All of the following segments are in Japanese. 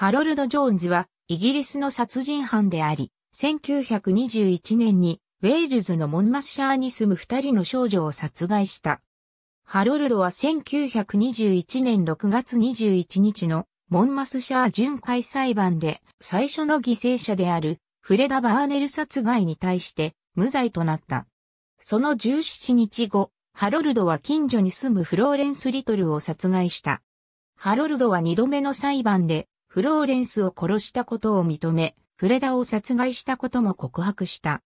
ハロルド・ジョーンズは、イギリスの殺人犯であり、1921年に、ウェールズのモンマスシャーに住む二人の少女を殺害した。ハロルドは1921年6月21日のモンマスシャー巡回裁判で最初の犠牲者であるフレダ・バーネル殺害に対して無罪となった。その17日後、ハロルドは近所に住むフローレンス・リトルを殺害した。ハロルドは二度目の裁判でフローレンスを殺したことを認め、フレダを殺害したことも告白した。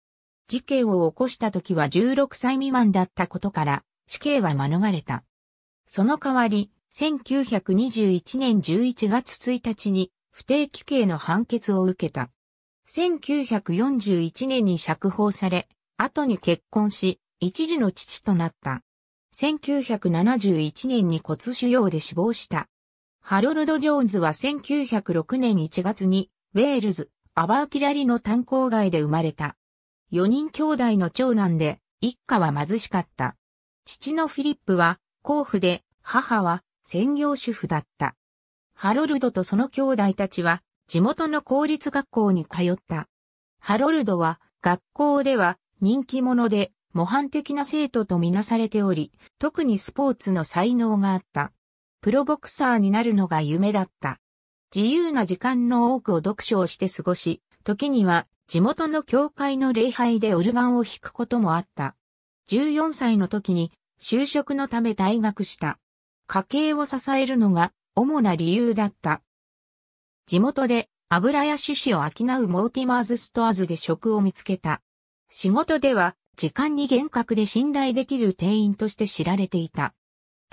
事件を起こした時は16歳未満だったことから、死刑は免れた。その代わり、1921年11月1日に不定期刑の判決を受けた。1941年に釈放され、後に結婚し、一児の父となった。1971年に骨腫瘍で死亡した。ハロルド・ジョーンズは1906年1月に、ウェールズ、アバーキラリの炭鉱街で生まれた。4人兄弟の長男で、一家は貧しかった。父のフィリップは、甲府で、母は、専業主婦だった。ハロルドとその兄弟たちは、地元の公立学校に通った。ハロルドは、学校では、人気者で、模範的な生徒とみなされており、特にスポーツの才能があった。プロボクサーになるのが夢だった。自由な時間の多くを読書をして過ごし、時には地元の教会の礼拝でオルガンを弾くこともあった。14歳の時に就職のため退学した。家計を支えるのが主な理由だった。地元で油や種子を商うモーティマーズストアーズで職を見つけた。仕事では時間に厳格で信頼できる店員として知られていた。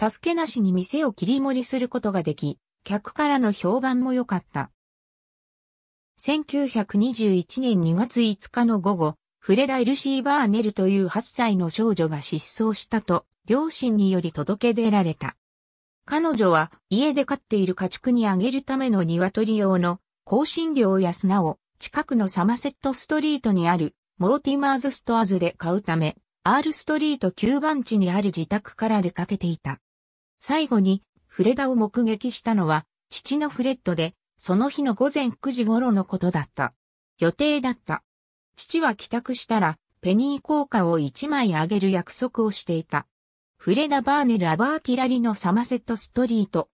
助けなしに店を切り盛りすることができ、客からの評判も良かった。1921年2月5日の午後、フレダ・エルシー・バーネルという8歳の少女が失踪したと、両親により届け出られた。彼女は家で飼っている家畜にあげるための鶏用の香辛料や砂を近くのサマセットストリートにあるモーティマーズストアズで買うため、アールストリート9番地にある自宅から出かけていた。最後に、フレダを目撃したのは、父のフレッドで、その日の午前9時頃のことだった。予定だった。父は帰宅したら、ペニー効果を1枚あげる約束をしていた。フレダ・バーネル・アバー・キラリのサマセット・ストリート。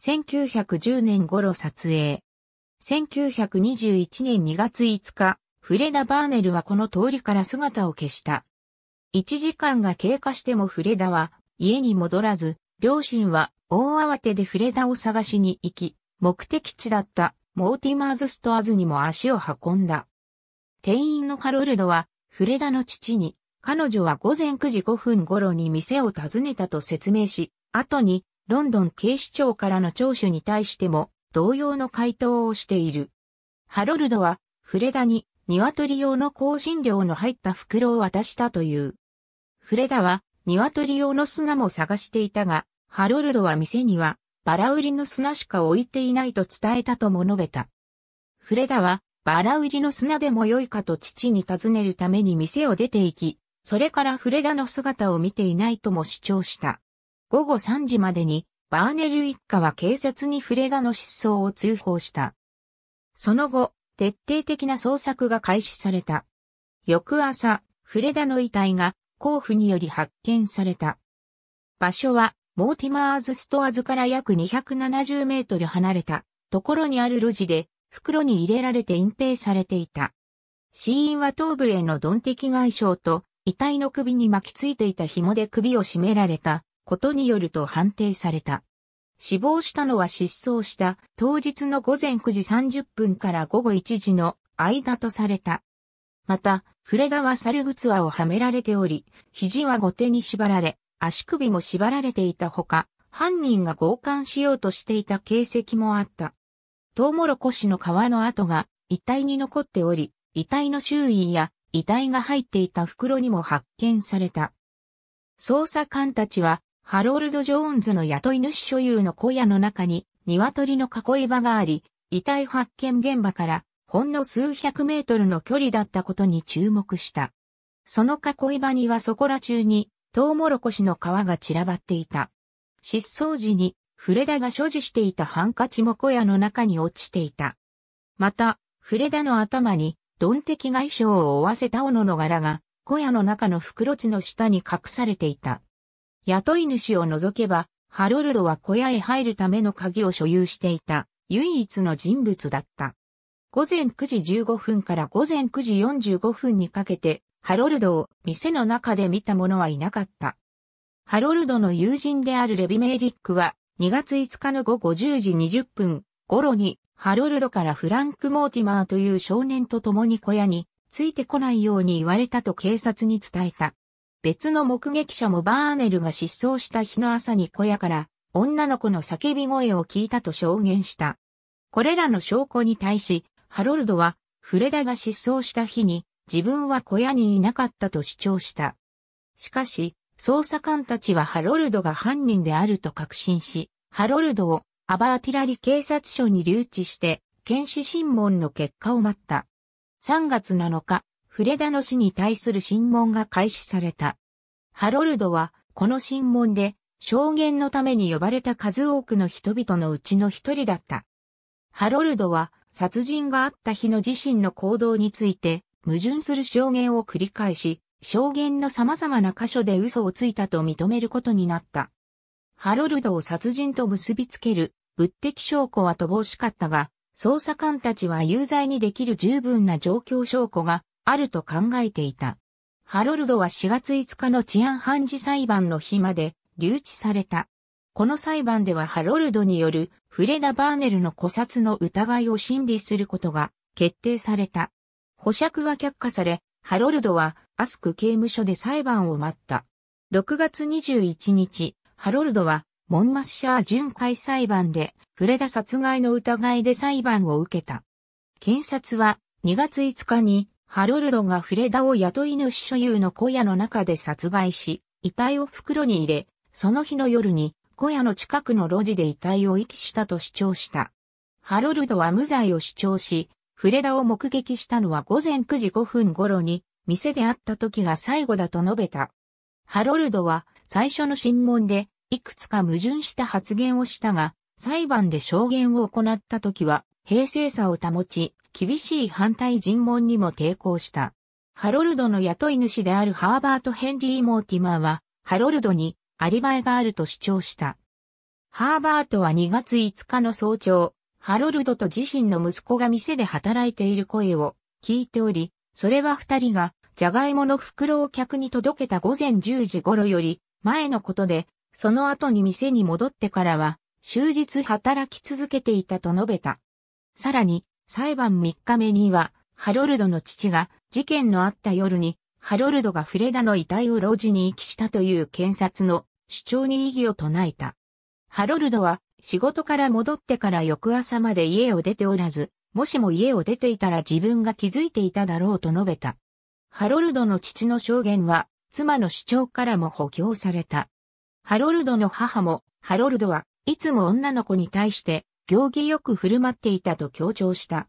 1910年頃撮影。1921年2月5日、フレダ・バーネルはこの通りから姿を消した。1時間が経過してもフレダは家に戻らず、両親は大慌てでフレダを探しに行き、目的地だったモーティマーズストアズにも足を運んだ。店員のハロルドはフレダの父に、彼女は午前9時5分頃に店を訪ねたと説明し、後にロンドン警視庁からの聴取に対しても同様の回答をしている。ハロルドはフレダに鶏用の香辛料の入った袋を渡したという。フレダは鶏用の砂も探していたが、ハロルドは店にはバラ売りの砂しか置いていないと伝えたとも述べた。フレダはバラ売りの砂でも良いかと父に尋ねるために店を出て行き、それからフレダの姿を見ていないとも主張した。午後3時までにバーネル一家は警察にフレダの失踪を通報した。その後、徹底的な捜索が開始された。翌朝、フレダの遺体が甲府により発見された。場所は、モーティマーズストアズから約270メートル離れたところにある路地で袋に入れられて隠蔽されていた。死因は頭部への鈍的外傷と遺体の首に巻きついていた紐で首を絞められたことによると判定された。死亡したのは失踪した当日の午前9時30分から午後1時の間とされた。また、レ暮は猿靴輪をはめられており、肘は後手に縛られ、足首も縛られていたほか、犯人が強姦しようとしていた形跡もあった。トウモロコシの皮の跡が遺体に残っており、遺体の周囲や遺体が入っていた袋にも発見された。捜査官たちは、ハロールド・ジョーンズの雇い主所有の小屋の中に、鶏の囲い場があり、遺体発見現場からほんの数百メートルの距離だったことに注目した。その囲い場にはそこら中に、トウモロコシの皮が散らばっていた。失踪時に、フレダが所持していたハンカチも小屋の中に落ちていた。また、フレダの頭に、ドンテキ外傷を負わせた斧の柄が、小屋の中の袋地の下に隠されていた。雇い主を除けば、ハロルドは小屋へ入るための鍵を所有していた、唯一の人物だった。午前9時15分から午前9時45分にかけて、ハロルドを店の中で見た者はいなかった。ハロルドの友人であるレビメイリックは、2月5日の午後10時20分頃に、ハロルドからフランク・モーティマーという少年と共に小屋についてこないように言われたと警察に伝えた。別の目撃者もバーネルが失踪した日の朝に小屋から女の子の叫び声を聞いたと証言した。これらの証拠に対し、ハロルドは、フレダが失踪した日に、自分は小屋にいなかったと主張した。しかし、捜査官たちはハロルドが犯人であると確信し、ハロルドをアバーティラリ警察署に留置して、検視審問の結果を待った。3月7日、フレダの死に対する審問が開始された。ハロルドは、この審問で、証言のために呼ばれた数多くの人々のうちの一人だった。ハロルドは、殺人があった日の自身の行動について、矛盾する証言を繰り返し、証言の様々な箇所で嘘をついたと認めることになった。ハロルドを殺人と結びつける物的証拠は乏しかったが、捜査官たちは有罪にできる十分な状況証拠があると考えていた。ハロルドは4月5日の治安判事裁判の日まで留置された。この裁判ではハロルドによるフレダ・バーネルの古殺の疑いを審理することが決定された。保釈は却下され、ハロルドはアスク刑務所で裁判を待った。6月21日、ハロルドはモンマスシャー巡回裁判でフレダ殺害の疑いで裁判を受けた。検察は2月5日にハロルドがフレダを雇い主所有の小屋の中で殺害し、遺体を袋に入れ、その日の夜に小屋の近くの路地で遺体を遺棄したと主張した。ハロルドは無罪を主張し、フレダを目撃したのは午前9時5分頃に、店で会った時が最後だと述べた。ハロルドは最初の審問で、いくつか矛盾した発言をしたが、裁判で証言を行った時は、平静さを保ち、厳しい反対尋問にも抵抗した。ハロルドの雇い主であるハーバート・ヘンリー・モーティマーは、ハロルドにアリバイがあると主張した。ハーバートは2月5日の早朝、ハロルドと自身の息子が店で働いている声を聞いており、それは二人がジャガイモの袋を客に届けた午前10時頃より前のことで、その後に店に戻ってからは終日働き続けていたと述べた。さらに、裁判3日目には、ハロルドの父が事件のあった夜に、ハロルドがフレダの遺体を路地に遺棄したという検察の主張に異議を唱えた。ハロルドは仕事から戻ってから翌朝まで家を出ておらず、もしも家を出ていたら自分が気づいていただろうと述べた。ハロルドの父の証言は、妻の主張からも補強された。ハロルドの母も、ハロルドはいつも女の子に対して、行儀よく振る舞っていたと強調した。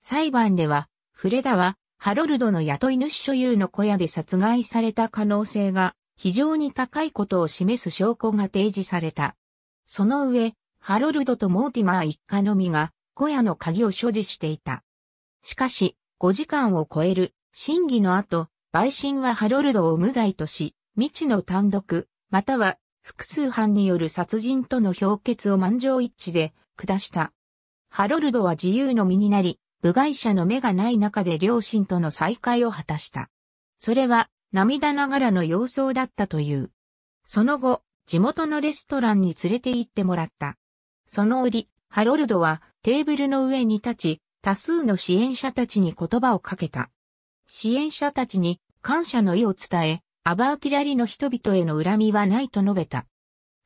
裁判では、フレダは、ハロルドの雇い主所有の小屋で殺害された可能性が非常に高いことを示す証拠が提示された。その上、ハロルドとモーティマー一家のみが小屋の鍵を所持していた。しかし、5時間を超える審議の後、陪審はハロルドを無罪とし、未知の単独、または複数犯による殺人との評決を満場一致で下した。ハロルドは自由の身になり、部外者の目がない中で両親との再会を果たした。それは涙ながらの様相だったという。その後、地元のレストランに連れて行ってもらった。その折、ハロルドはテーブルの上に立ち、多数の支援者たちに言葉をかけた。支援者たちに感謝の意を伝え、アバーティラリの人々への恨みはないと述べた。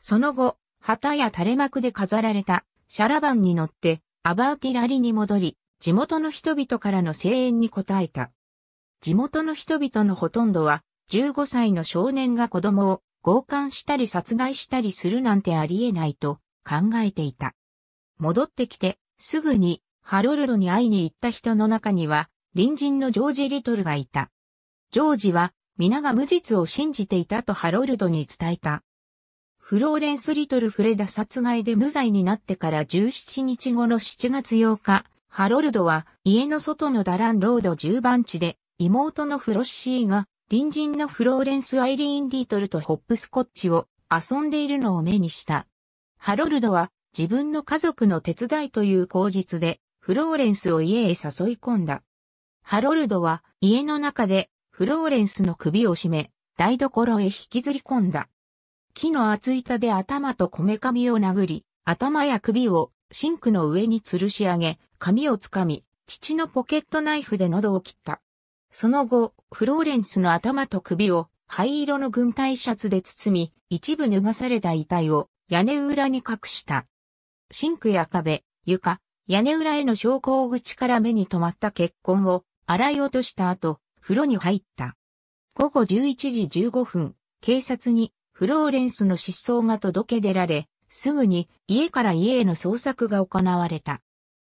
その後、旗や垂れ幕で飾られたシャラバンに乗ってアバーティラリに戻り、地元の人々からの声援に応えた。地元の人々のほとんどは、15歳の少年が子供を強姦したり殺害したりするなんてありえないと考えていた。戻ってきて、すぐにハロルドに会いに行った人の中には、隣人のジョージ・リトルがいた。ジョージは、皆が無実を信じていたとハロルドに伝えた。フローレンス・リトル・フレダ殺害で無罪になってから17日後の7月8日、ハロルドは家の外のダランロード10番地で妹のフロッシーが、隣人のフローレンス・アイリーン・リートルとホップスコッチを遊んでいるのを目にした。ハロルドは自分の家族の手伝いという口実でフローレンスを家へ誘い込んだ。ハロルドは家の中でフローレンスの首を絞め台所へ引きずり込んだ。木の厚板で頭とこめかみを殴り、頭や首をシンクの上に吊るし上げ、髪をつかみ、父のポケットナイフで喉を切った。その後、フローレンスの頭と首を灰色の軍隊シャツで包み、一部脱がされた遺体を屋根裏に隠した。シンクや壁、床、屋根裏への昇降口から目に留まった血痕を洗い落とした後、風呂に入った。午後11時15分、警察にフローレンスの失踪が届け出られ、すぐに家から家への捜索が行われた。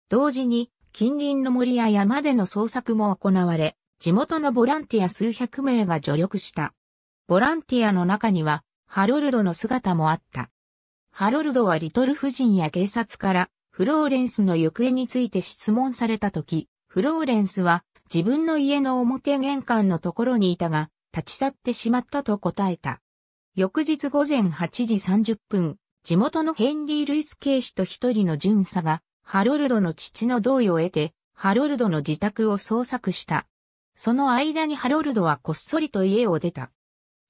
同時に近隣の森や山での捜索も行われ、地元のボランティア数百名が助力した。ボランティアの中には、ハロルドの姿もあった。ハロルドはリトル夫人や警察から、フローレンスの行方について質問されたとき、フローレンスは、自分の家の表玄関のところにいたが、立ち去ってしまったと答えた。翌日午前8時30分、地元のヘンリー・ルイス警視と一人の巡査が、ハロルドの父の同意を得て、ハロルドの自宅を捜索した。その間にハロルドはこっそりと家を出た。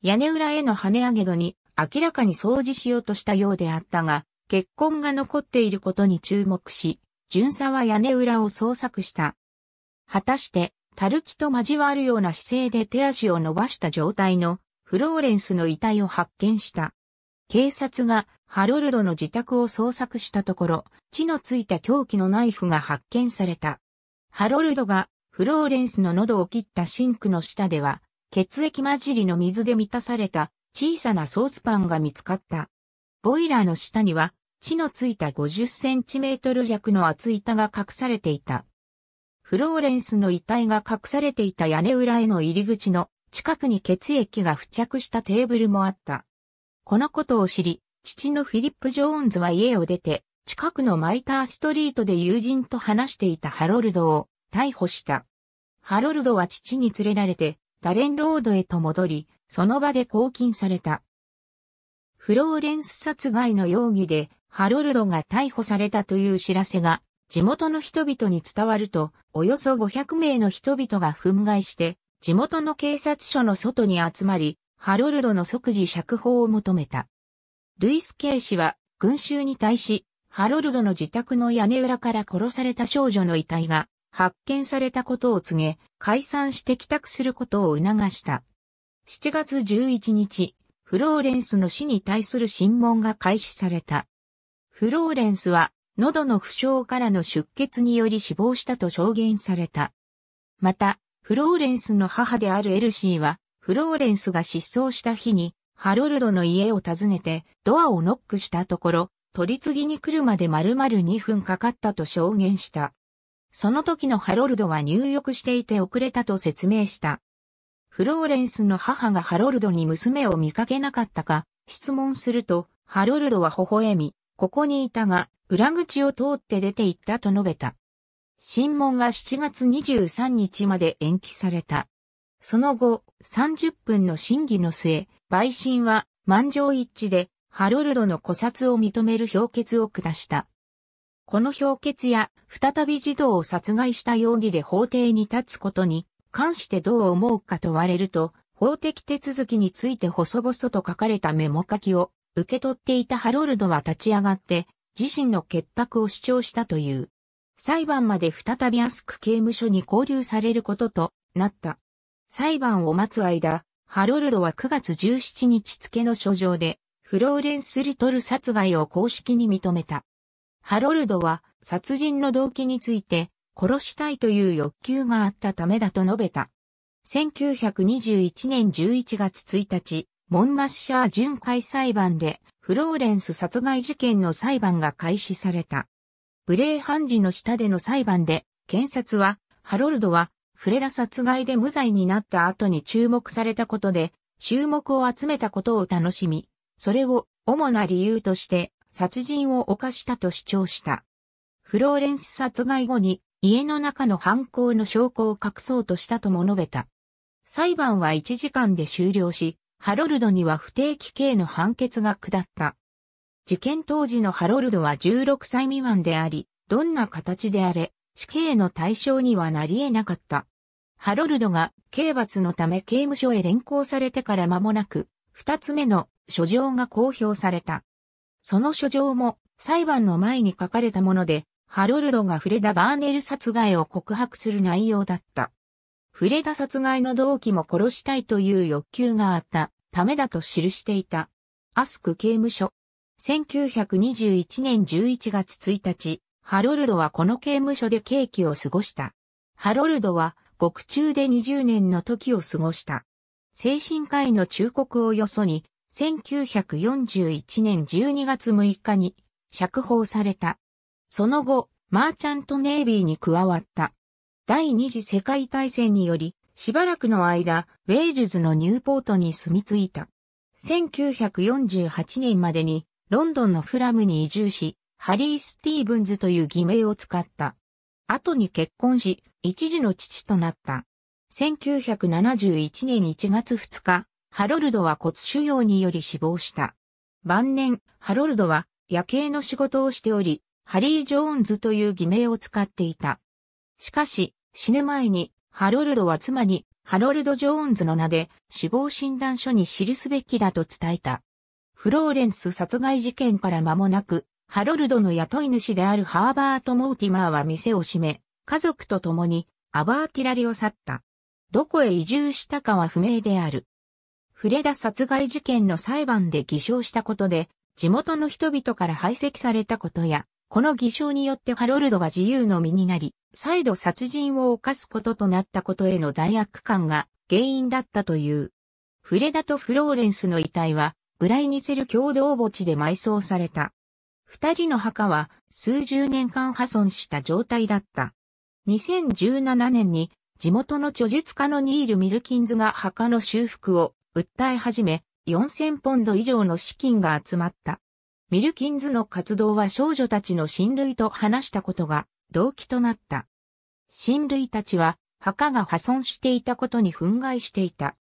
屋根裏への跳ね上げ戸に明らかに掃除しようとしたようであったが、血痕が残っていることに注目し、巡査は屋根裏を捜索した。果たして、たるきと交わるような姿勢で手足を伸ばした状態のフローレンスの遺体を発見した。警察がハロルドの自宅を捜索したところ、血のついた凶器のナイフが発見された。ハロルドがフローレンスの喉を切ったシンクの下では、血液混じりの水で満たされた小さなソースパンが見つかった。ボイラーの下には、血のついた50センチメートル弱の厚板が隠されていた。フローレンスの遺体が隠されていた屋根裏への入り口の近くに血液が付着したテーブルもあった。このことを知り、父のフィリップ・ジョーンズは家を出て、近くのマイターストリートで友人と話していたハロルドを逮捕した。ハロルドは父に連れられて、ダレンロードへと戻り、その場で拘禁された。フローレンス殺害の容疑で、ハロルドが逮捕されたという知らせが、地元の人々に伝わると、およそ500名の人々が憤慨して、地元の警察署の外に集まり、ハロルドの即時釈放を求めた。ルイス・ケイ氏は、群衆に対し、ハロルドの自宅の屋根裏から殺された少女の遺体が、発見されたことを告げ、解散して帰宅することを促した。7月11日、フローレンスの死に対する審問が開始された。フローレンスは、喉の負傷からの出血により死亡したと証言された。また、フローレンスの母であるエルシーは、フローレンスが失踪した日に、ハロルドの家を訪ねて、ドアをノックしたところ、取り次ぎに来るまで丸々2分かかったと証言した。その時のハロルドは入浴していて遅れたと説明した。フローレンスの母がハロルドに娘を見かけなかったか、質問すると、ハロルドは微笑み、ここにいたが、裏口を通って出て行ったと述べた。審問が7月23日まで延期された。その後、30分の審議の末、陪審は満場一致で、ハロルドの古殺を認める評決を下した。この評決や再び児童を殺害した容疑で法廷に立つことに関してどう思うか問われると、法的手続きについて細々と書かれたメモ書きを受け取っていたハロルドは立ち上がって自身の潔白を主張したという。裁判まで再びアスク刑務所に拘留されることとなった。裁判を待つ間、ハロルドは9月17日付の書状でフローレンス・リトル殺害を公式に認めた。ハロルドは殺人の動機について殺したいという欲求があったためだと述べた。1921年11月1日、モンマッシャー巡回裁判でフローレンス殺害事件の裁判が開始された。ブレーハンジの下での裁判で検察はハロルドはフレダ殺害で無罪になった後に注目されたことで注目を集めたことを楽しみ、それを主な理由として殺人を犯したと主張した。フローレンス殺害後に家の中の犯行の証拠を隠そうとしたとも述べた。裁判は1時間で終了し、ハロルドには不定期刑の判決が下った。事件当時のハロルドは16歳未満であり、どんな形であれ、死刑の対象にはなり得なかった。ハロルドが刑罰のため刑務所へ連行されてから間もなく、二つ目の書状が公表された。その書状も裁判の前に書かれたもので、ハロルドがフレダ・バーネル殺害を告白する内容だった。フレダ殺害の動機も殺したいという欲求があったためだと記していた。アスク刑務所。1921年11月1日、ハロルドはこの刑務所で刑期を過ごした。ハロルドは獄中で20年の時を過ごした。精神科医の忠告をよそに、1941年12月6日に釈放された。その後、マーチャントネイビーに加わった。第二次世界大戦により、しばらくの間、ウェールズのニューポートに住み着いた。1948年までに、ロンドンのフラムに移住し、ハリー・スティーブンズという偽名を使った。後に結婚し、一児の父となった。1971年1月2日、ハロルドは骨腫瘍により死亡した。晩年、ハロルドは夜景の仕事をしており、ハリー・ジョーンズという偽名を使っていた。しかし、死ぬ前に、ハロルドは妻に、ハロルド・ジョーンズの名で死亡診断書に記すべきだと伝えた。フローレンス殺害事件から間もなく、ハロルドの雇い主であるハーバート・モーティマーは店を閉め、家族と共にアバーティラリを去った。どこへ移住したかは不明である。フレダ殺害事件の裁判で偽証したことで、地元の人々から排斥されたことや、この偽証によってハロルドが自由の身になり、再度殺人を犯すこととなったことへの罪悪感が原因だったという。フレダとフローレンスの遺体は、ブライニセル共同墓地で埋葬された。二人の墓は数十年間破損した状態だった。2017年に地元の著述家のニール・ミルキンズが墓の修復を訴え始め、4000ポンド以上の資金が集まった。ミルキンズの活動は少女たちの親類と話したことが動機となった。親類たちは墓が破損していたことに憤慨していた。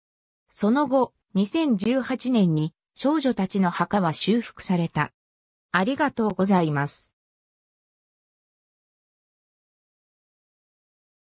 その後、2018年に少女たちの墓は修復された。ありがとうございます。